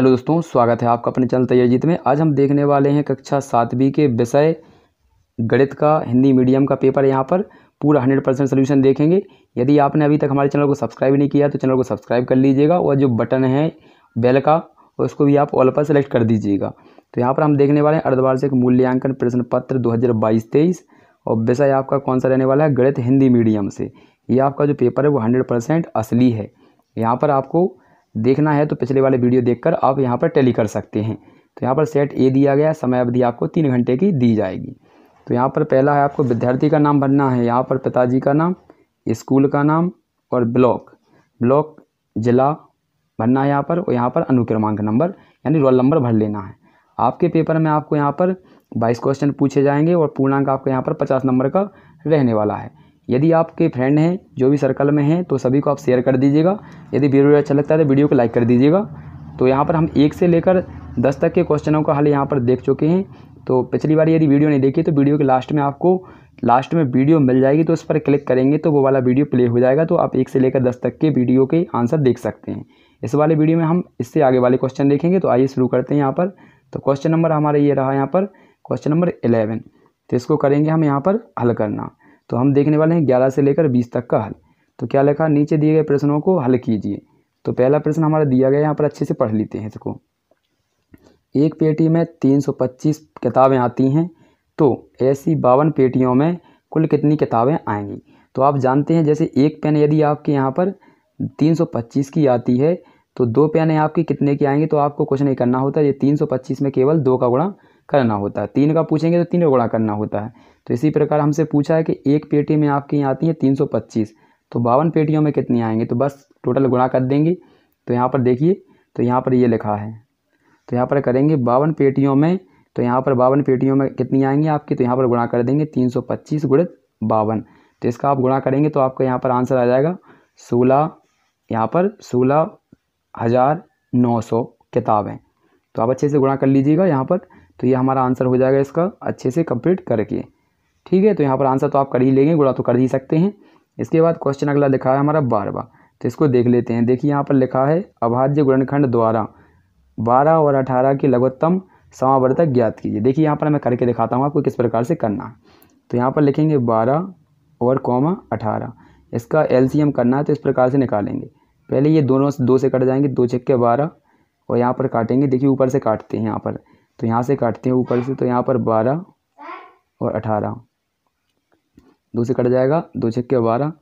hello दोस्तों स्वागत है आपका अपने चैनल तैयारजीत में आज हम देखने वाले हैं कक्षा सातवीं के विषय गणित का हिंदी मीडियम का पेपर यहाँ पर पूरा हंड्रेड परसेंट सोल्यूशन देखेंगे यदि आपने अभी तक हमारे चैनल को सब्सक्राइब नहीं किया तो चैनल को सब्सक्राइब कर लीजिएगा और जो बटन है बेल का उसको भी आप ऑल पर सेलेक्ट कर दीजिएगा तो यहाँ पर हम देखने वाले हैं अर्धवार्षिक मूल्यांकन प्रश्न पत्र दो हज़ार और विषय आपका कौन सा रहने वाला है गणित हिंदी मीडियम से ये आपका जो पेपर है वो हंड्रेड असली है यहाँ पर आपको देखना है तो पिछले वाले वीडियो देखकर आप यहाँ पर टेली कर सकते हैं तो यहाँ पर सेट ए दिया गया समय अवधि आपको तीन घंटे की दी जाएगी तो यहाँ पर पहला है आपको विद्यार्थी का नाम भरना है यहाँ पर पिताजी का नाम स्कूल का नाम और ब्लॉक ब्लॉक जिला भरना है यहाँ पर और यहाँ पर अनुक्रमांक नंबर यानी रोल नंबर भर लेना है आपके पेपर में आपको यहाँ पर बाईस क्वेश्चन पूछे जाएंगे और पूर्णांक आपको यहाँ पर पचास नंबर का रहने वाला है यदि आपके फ्रेंड हैं जो भी सर्कल में हैं तो सभी को आप शेयर कर दीजिएगा यदि वीडियो अच्छा लगता है तो वीडियो को लाइक कर दीजिएगा तो यहाँ पर हम एक से लेकर दस तक के क्वेश्चनों का हल यहाँ पर देख चुके हैं तो पिछली बार यदि वीडियो नहीं देखी तो वीडियो के लास्ट में आपको लास्ट में वीडियो मिल जाएगी तो उस पर क्लिक करेंगे तो वो वाला वीडियो प्ले हो जाएगा तो आप एक से लेकर दस तक के वीडियो के आंसर देख सकते हैं इस वाले वीडियो में हम इससे आगे वाले क्वेश्चन देखेंगे तो आइए शुरू करते हैं यहाँ पर तो क्वेश्चन नंबर हमारा ये रहा यहाँ पर क्वेश्चन नंबर इलेवन तो इसको करेंगे हम यहाँ पर हल करना तो हम देखने वाले हैं ग्यारह से लेकर बीस तक का हल तो क्या लिखा नीचे दिए गए प्रश्नों को हल कीजिए तो पहला प्रश्न हमारा दिया गया यहाँ पर अच्छे से पढ़ लेते हैं इसको एक पेटी में तीन सौ पच्चीस किताबें आती हैं तो ऐसी बावन पेटियों में कुल कितनी किताबें आएंगी तो आप जानते हैं जैसे एक पेन यदि आपके यहाँ पर तीन सौ पच्चीस की आती है तो दो पेन आपके कितने की आएंगे तो आपको कुछ नहीं करना होता ये तीन सौ पच्चीस में केवल दो का गुणा करना होता है तीन का पूछेंगे तो तीन का गुणा करना होता है तो इसी प्रकार हमसे पूछा है कि एक पेटी में आपके यहाँ आती है तीन सौ पच्चीस तो बावन पेटियों में कितनी आएंगे तो बस टोटल गुणा कर देंगे तो यहाँ पर देखिए तो यहाँ पर ये लिखा है तो यहाँ पर करेंगे बावन पेटियों में तो यहाँ पर बावन पेटियों में कितनी आएंगी आपकी तो यहाँ पर गुणा कर देंगे तीन सौ पच्चीस गुणित बावन तो इसका आप गुणा करेंगे तो आपका यहाँ पर आंसर आ जाएगा सोलह यहाँ पर सोलह हज़ार नौ सौ किताबें तो आप अच्छे से गुणा कर लीजिएगा यहाँ पर तो ये यह हमारा आंसर हो जाएगा इसका अच्छे से कंप्लीट करके ठीक है तो यहाँ पर आंसर तो आप कर ही लेंगे गुड़ा तो कर ही सकते हैं इसके बाद क्वेश्चन अगला लिखा है हमारा बारवा तो इसको देख लेते हैं देखिए यहाँ पर लिखा है अभाज्य गुणनखंड द्वारा बारह और अठारह की लघुत्तम समावर्तक ज्ञात कीजिए देखिए यहाँ पर मैं करके दिखाता हूँ आपको किस प्रकार से करना है तो यहाँ पर लिखेंगे बारह और कौमा अठारह इसका एम करना है तो इस प्रकार से निकालेंगे पहले ये दोनों दो से कट जाएंगे दो छक्के बारह और यहाँ पर काटेंगे देखिए ऊपर से काटते हैं यहाँ पर तो यहाँ से काटते हैं ऊपर से तो यहाँ पर बारह और अठारह दो से कट जाएगा दो छक्के बारह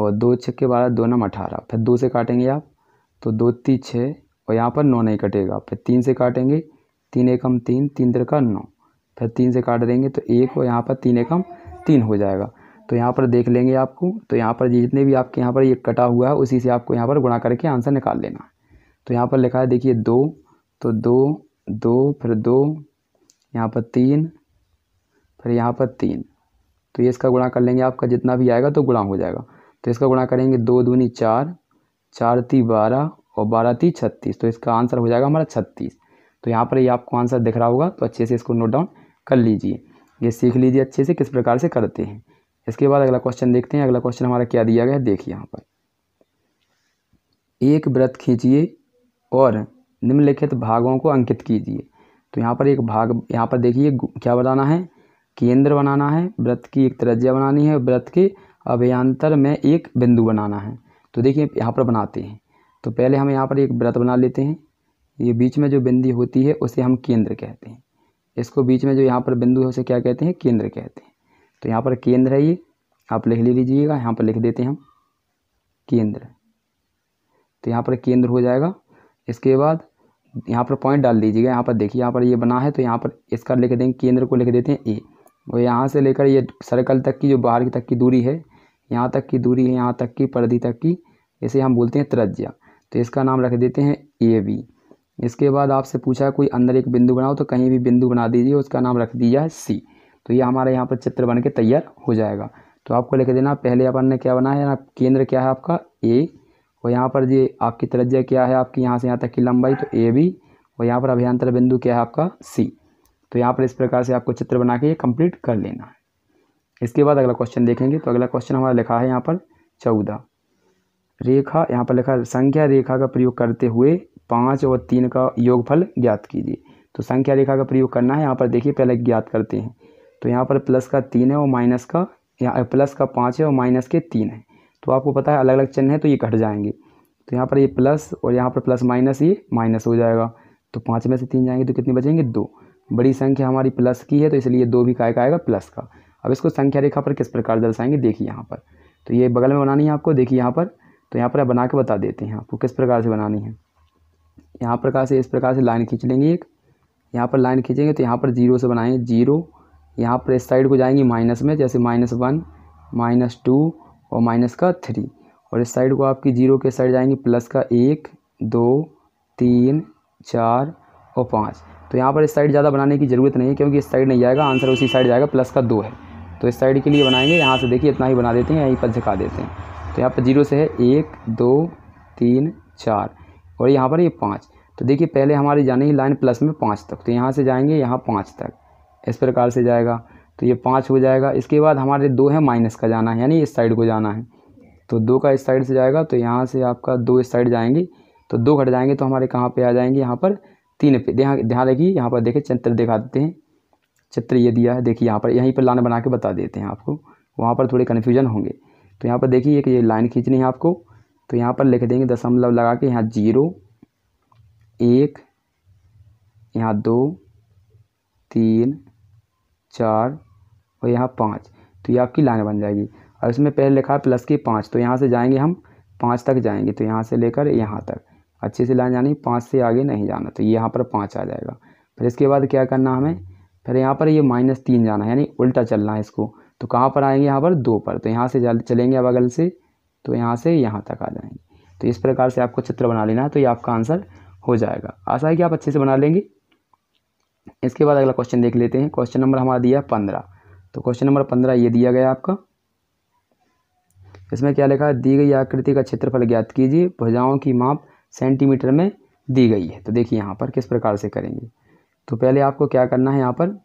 और दो छक्के बारह दो नम अठारह फिर दो से काटेंगे आप तो दो ती छः और यहाँ पर नौ नहीं कटेगा फिर तीन से काटेंगे तीन एकम तीन तीन का नौ फिर तीन से काट देंगे तो एक और यहाँ पर तीन एकम तीन हो जाएगा तो यहाँ पर देख लेंगे आपको तो यहाँ पर जितने भी आपके यहाँ पर ये कटा हुआ है उसी से आपको यहाँ पर गुणा करके आंसर निकाल लेना है तो यहाँ पर लिखा है देखिए दो तो दो दो फिर दो यहाँ पर तीन फिर यहाँ पर तीन तो ये इसका गुणा कर लेंगे आपका जितना भी आएगा तो गुणा हो जाएगा तो इसका गुणा करेंगे दो दूनी चार चार ती बारह और बारह ती छत्तीस तो इसका आंसर हो जाएगा हमारा छत्तीस तो यहाँ पर ये आपको आंसर दिख रहा होगा तो अच्छे से इसको नोट डाउन कर लीजिए ये सीख लीजिए अच्छे से किस प्रकार से करते हैं इसके बाद अगला क्वेश्चन देखते हैं अगला क्वेश्चन हमारा क्या दिया गया है देखिए यहाँ पर एक व्रत खींचिए और निम्नलिखित भागों को अंकित कीजिए तो यहाँ पर एक भाग यहाँ पर देखिए क्या बताना है केंद्र बनाना है व्रत की एक त्रज्या बनानी है व्रत के अभ्यांतर में एक बिंदु बनाना है तो देखिए यहाँ पर बनाते हैं तो पहले हम यहाँ पर एक व्रत बना लेते हैं ये बीच में जो बिंदी होती है उसे हम केंद्र कहते हैं इसको बीच में जो यहाँ पर बिंदु है उसे क्या कहते हैं केंद्र कहते हैं तो यहाँ पर केंद्र है ये आप लिख ले लीजिएगा यहाँ पर लिख देते हैं हम केंद्र तो यहाँ पर केंद्र हो जाएगा इसके बाद यहाँ पर पॉइंट डाल दीजिएगा यहाँ पर देखिए यहाँ पर ये बना है तो यहाँ पर इसका लिख देंगे केंद्र को लिख देते हैं ए और यहाँ से लेकर ये सर्कल तक की जो बाहर की तक की दूरी है यहाँ तक की दूरी है यहाँ तक की परिधि तक की इसे हम बोलते हैं त्रज्या तो इसका नाम रख देते हैं ए बी इसके बाद आपसे पूछा कोई अंदर एक बिंदु बनाओ तो कहीं भी बिंदु बना दीजिए उसका नाम रख दिया है सी तो ये हमारे यहाँ पर चित्र बन के तैयार हो जाएगा तो आपको लिख देना पहले अपन ने क्या बनाया है केंद्र क्या है आपका ए और यहाँ पर ये आपकी तरज्जा क्या है आपकी यहाँ से यहाँ तक की लंबाई तो ए बी और यहाँ पर अभियंतर बिंदु क्या है आपका सी तो यहाँ पर इस प्रकार से आपको चित्र बना के ये कंप्लीट कर लेना है इसके बाद अगला क्वेश्चन देखेंगे तो अगला क्वेश्चन हमारा लिखा है यहाँ पर चौदह रेखा यहाँ पर लिखा है संख्या रेखा का प्रयोग करते हुए पाँच और तीन का योगफल ज्ञात कीजिए तो संख्या रेखा का प्रयोग करना है यहाँ पर देखिए पहले ज्ञात करते हैं तो यहाँ पर प्लस का तीन है और माइनस का यहाँ प्लस का पाँच है और माइनस के तीन है तो आपको पता है अलग अलग चिन्ह है तो ये कट जाएंगे तो यहाँ पर ये प्लस और यहाँ पर प्लस माइनस ये माइनस हो जाएगा तो पाँच में से तीन जाएंगे तो कितने बचेंगे दो बड़ी संख्या हमारी प्लस की है तो इसलिए दो भी काय का आएगा प्लस का अब इसको संख्या रेखा पर किस प्रकार दर्शाएंगे देखिए यहाँ पर तो ये बगल में बनानी है आपको देखिए यहाँ पर तो यहाँ पर आप बना के बता देते हैं आपको किस प्रकार से बनानी है यहाँ प्रकार से इस प्रकार से लाइन खींच लेंगे एक यहाँ पर लाइन खींचेंगे तो यहाँ पर जीरो से बनाएंगे जीरो यहाँ पर इस साइड को जाएंगे माइनस में जैसे माइनस वन माइनस टू और माइनस का थ्री और इस साइड को आपकी जीरो के साइड जाएंगे प्लस का एक दो तीन चार और पाँच तो यहाँ पर इस साइड ज़्यादा बनाने की ज़रूरत नहीं है क्योंकि इस साइड नहीं जाएगा आंसर उसी साइड जाएगा प्लस का दो है तो इस साइड के लिए बनाएंगे यहाँ से देखिए इतना ही बना देते हैं यहीं पर झिका देते हैं तो यहाँ पर जीरो से है एक दो तीन चार और यहाँ पर ये पाँच तो देखिए पहले हमारी जानी लाइन प्लस में पाँच तक तो यहाँ से जाएंगे यहाँ पाँच तक इस प्रकार से जाएगा तो ये पाँच हो जाएगा इसके बाद हमारे दो है माइनस का जाना है यानी इस साइड को जाना है तो दो का इस साइड से जाएगा तो यहाँ से आपका दो इस साइड जाएंगे तो दो घट जाएंगे तो हमारे कहाँ पे आ जाएंगे यहाँ पर तीन पे ध्यान ध्यान रखिए यहाँ पर देखिए चित्र दिखा देते हैं चित्र ये दिया है देखिए यहाँ पर यहीं पर लाइन बना के बता देते हैं आपको वहाँ पर थोड़े कन्फ्यूजन होंगे तो यहाँ पर देखिए एक ये लाइन खींचनी है आपको तो यहाँ पर लिख देंगे दशमलव लगा के यहाँ जीरो एक यहाँ दो तीन चार और यहाँ पाँच तो ये आपकी लाइन बन जाएगी और इसमें पहले लिखा है प्लस के पाँच तो यहाँ से जाएंगे हम पाँच तक जाएंगे तो यहाँ से लेकर यहाँ तक अच्छे से लाइन जानी पाँच से आगे नहीं जाना तो यहाँ पर पाँच आ जाएगा फिर इसके बाद क्या करना हमें फिर यहाँ पर ये माइनस तीन जाना है यानी उल्टा चलना है इसको तो कहाँ पर आएंगे यहाँ पर दो पर तो यहाँ से चलेंगे अब अगल से तो यहाँ से यहाँ तक आ जाएंगे तो इस प्रकार से आपको चित्र बना लेना है तो ये आपका आंसर हो जाएगा आशा है कि आप अच्छे से बना लेंगे इसके बाद अगला क्वेश्चन देख लेते हैं क्वेश्चन नंबर हमारा दिया है पंद्रह तो क्वेश्चन नंबर पंद्रह ये दिया गया आपका इसमें क्या लिखा है दी गई आकृति का क्षेत्रफल ज्ञात कीजिए भुजाओं की माप सेंटीमीटर में दी गई है तो देखिए यहाँ पर किस प्रकार से करेंगे तो पहले आपको क्या करना है यहाँ पर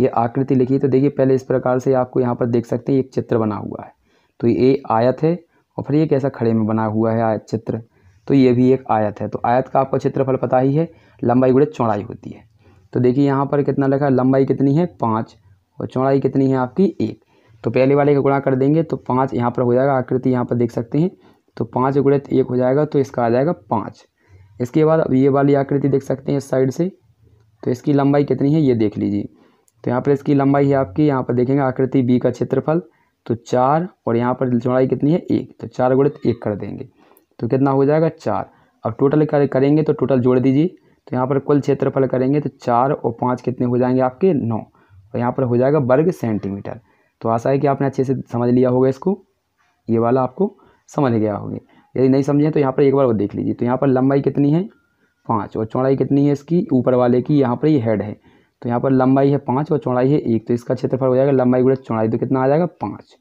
ये आकृति लिखी तो देखिए पहले इस प्रकार से आपको यहाँ पर देख सकते हैं एक चित्र बना हुआ है तो ये आयत है और फिर ये कैसा खड़े में बना हुआ है आयत चित्र तो ये भी एक आयत है तो आयत का आपको क्षेत्रफल पता ही है लंबाई गुड़े चौड़ाई होती है तो देखिए यहाँ पर कितना लिखा लंबाई कितनी है पाँच और चौड़ाई कितनी है आपकी एक तो पहले वाले का गुणा कर देंगे तो पाँच यहाँ पर हो जाएगा आकृति यहाँ पर देख सकते हैं तो पाँच गुणित एक हो जाएगा तो इसका आ जाएगा पाँच इसके बाद अब ये वाली आकृति देख सकते हैं इस साइड से तो इसकी लंबाई कितनी है ये देख लीजिए तो यहाँ पर इसकी लंबाई है आपकी यहाँ पर देखेंगे आकृति बी का क्षेत्रफल तो चार और यहाँ पर चौड़ाई कितनी है एक तो चार गुणित तो एक कर देंगे तो कितना हो जाएगा चार अब टोटल करेंगे तो टोटल जोड़ दीजिए तो यहाँ पर कुल क्षेत्रफल करेंगे तो चार और पाँच कितने हो जाएंगे आपके नौ और यहाँ पर हो जाएगा वर्ग सेंटीमीटर तो आशा है कि आपने अच्छे से समझ लिया होगा इसको ये वाला आपको समझ गया होगी यदि नहीं समझे तो यहाँ पर एक बार वो देख लीजिए तो यहाँ पर लंबाई कितनी है पाँच और चौड़ाई कितनी है इसकी ऊपर वाले की यहाँ पर ये हेड है तो यहाँ पर लंबाई है पाँच और चौड़ाई है एक तो इसका क्षेत्रफल हो जाएगा लंबाई गुड़ा चौड़ाई तो कितना आ जाएगा पाँच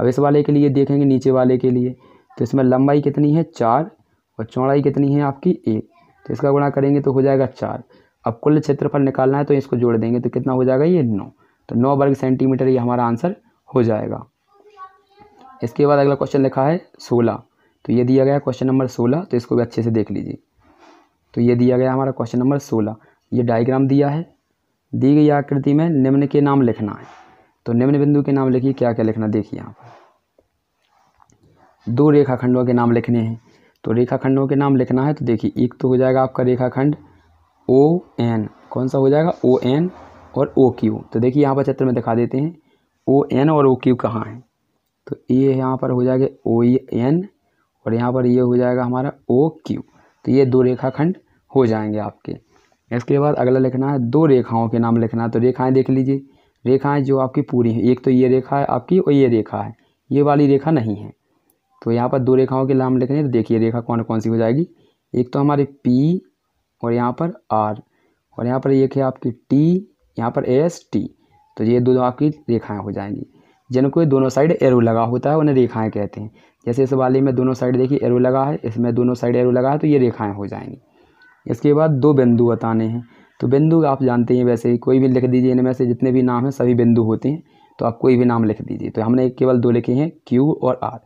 अब इस वाले के लिए देखेंगे नीचे वाले के लिए तो इसमें लंबाई कितनी है चार और चौड़ाई कितनी है आपकी एक तो इसका गुणा करेंगे तो हो जाएगा चार अब कुल क्षेत्रफल निकालना है तो इसको जोड़ देंगे तो कितना हो जाएगा ये नौ तो नौ वर्ग सेंटीमीटर ये हमारा आंसर हो जाएगा इसके बाद अगला क्वेश्चन लिखा है सोलह तो ये दिया गया क्वेश्चन नंबर सोलह तो इसको भी अच्छे से देख लीजिए तो ये दिया गया हमारा क्वेश्चन नंबर सोलह ये डायग्राम दिया है दी गई आकृति में निम्न के नाम लिखना है तो निम्न बिंदु के नाम लिखिए क्या क्या लिखना देखिए यहाँ पर दो रेखाखंडों के नाम लिखने हैं तो रेखाखंडों के नाम लिखना है तो देखिए एक तो हो जाएगा आपका रेखाखंड ओ एन कौन सा हो जाएगा ओ एन और ओ क्यू तो देखिए यहाँ पर चित्र में दिखा देते हैं ओ एन और ओ क्यू कहाँ है तो ये यहाँ पर हो जाएगा ओ एन e और यहाँ पर ये हो जाएगा हमारा ओ क्यू तो ये दो रेखाखंड हो जाएंगे आपके इसके बाद अगला लिखना है दो रेखाओं के नाम लिखना है तो रेखाएं देख लीजिए रेखाएं जो आपकी पूरी हैं एक तो ये रेखा है आपकी और ये रेखा है ये वाली रेखा नहीं है तो यहाँ पर दो रेखाओं के नाम लिखने तो देखिए रेखा कौन कौन सी हो जाएगी एक तो हमारी पी और यहाँ पर आर और यहाँ पर एक है आपकी टी यहाँ पर एस टी तो ये दो आपकी रेखाएँ हो जाएंगी जिनको दोनों साइड एरो लगा होता है उन्हें रेखाएं कहते हैं जैसे इस वाले में दोनों साइड देखिए एरो लगा है इसमें दोनों साइड एरो लगा है तो ये रेखाएं हो जाएंगी इसके बाद दो बिंदु बताने हैं तो बिंदु आप जानते हैं वैसे ही कोई भी लिख दीजिए इनमें से जितने भी नाम हैं सभी बिंदु होते हैं तो आप कोई भी नाम लिख दीजिए तो हमने केवल दो लिखे हैं क्यू और आर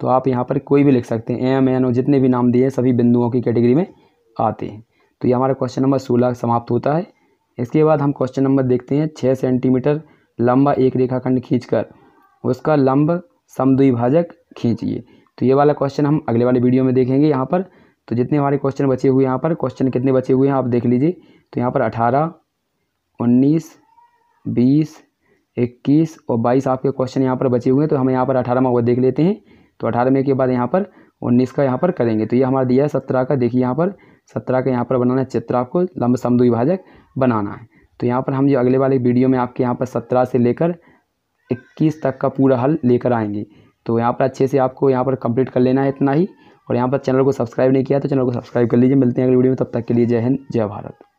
तो आप यहाँ पर कोई भी लिख सकते हैं एम एन ओ जितने भी नाम दिए हैं सभी बिंदुओं की कैटेगरी में आते हैं तो ये हमारा क्वेश्चन नंबर सोलह समाप्त होता है इसके बाद हम क्वेश्चन नंबर देखते हैं छः सेंटीमीटर लंबा एक रेखाखंड खींचकर उसका लंब समद्विभाजक खींचिए तो ये वाला क्वेश्चन हम अगले वाले वीडियो में देखेंगे यहाँ पर तो जितने हमारे क्वेश्चन बचे हुए यहाँ पर क्वेश्चन कितने बचे हुए हैं आप देख लीजिए तो यहाँ पर अठारह उन्नीस बीस इक्कीस और बाईस आपके क्वेश्चन यहाँ पर बचे हुए हैं तो हम यहाँ पर अठारह में वो देख लेते हैं तो अठारह में के बाद यहाँ पर उन्नीस का यहाँ पर करेंगे तो ये हमारा दिया है सत्रह का देखिए यहाँ पर सत्रह का यहाँ पर बनाना है चित्र आपको लंब समद्विभाजक बनाना है तो यहाँ पर हम जो अगले वाले वीडियो में आपके यहाँ पर सत्रह से लेकर इक्कीस तक का पूरा हल लेकर आएंगे तो यहाँ पर अच्छे से आपको यहाँ पर कंप्लीट कर लेना है इतना ही और यहाँ पर चैनल को सब्सक्राइब नहीं किया तो चैनल को सब्सक्राइब कर लीजिए मिलते हैं अगली वीडियो में तब तक के लिए जय हिंद जय भारत